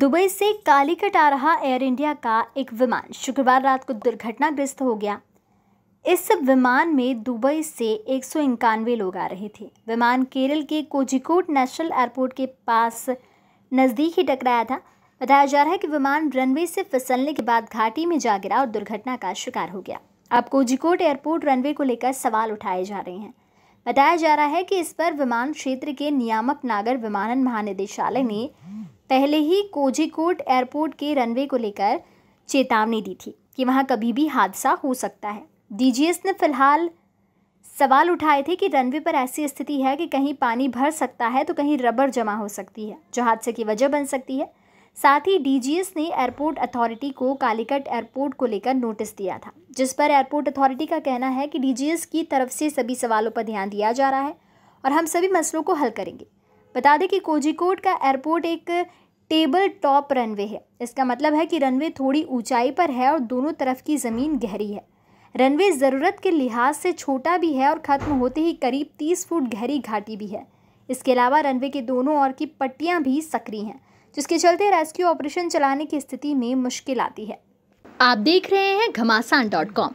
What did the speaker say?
Dubai से कालीकट आ रहा air India का एक विमान शुक्रवार रात को दुर्घटनाग्रस्त हो गया इस विमान में दुबई से एक सौ इक्यानवे लोग आ रहे थे विमान केरल के कोजिकोट नेशनल एयरपोर्ट के पास नज़दीक ही टकराया था बताया जा रहा है कि विमान रनवे से फिसलने के बाद घाटी में जा गिरा और दुर्घटना का शिकार हो गया अब कोजिकोट एयरपोर्ट रनवे को लेकर सवाल उठाए जा रहे हैं बताया जा रहा है कि इस पर विमान क्षेत्र के नियामक नागर विमानन महानिदेशालय ने पहले ही कोझिकोट एयरपोर्ट के रनवे को लेकर चेतावनी दी थी कि वहाँ कभी भी हादसा हो सकता है डीजीएस ने फिलहाल सवाल उठाए थे कि रनवे पर ऐसी स्थिति है कि कहीं पानी भर सकता है तो कहीं रबर जमा हो सकती है जो हादसे की वजह बन सकती है साथ ही डीजीएस ने एयरपोर्ट अथॉरिटी को कालीकट एयरपोर्ट को लेकर नोटिस दिया था जिस पर एयरपोर्ट अथॉरिटी का कहना है कि डीजीएस की तरफ से सभी सवालों पर ध्यान दिया जा रहा है और हम सभी मसलों को हल करेंगे बता दें कि कोजिकोट का एयरपोर्ट एक टेबल टॉप रनवे है इसका मतलब है कि रनवे थोड़ी ऊंचाई पर है और दोनों तरफ की ज़मीन गहरी है रनवे ज़रूरत के लिहाज से छोटा भी है और ख़त्म होते ही करीब तीस फुट गहरी घाटी भी है इसके अलावा रनवे के दोनों ओर की पट्टियाँ भी सक्रिय हैं जिसके चलते रेस्क्यू ऑपरेशन चलाने की स्थिति में मुश्किल आती है आप देख रहे हैं घमासान डॉट कॉम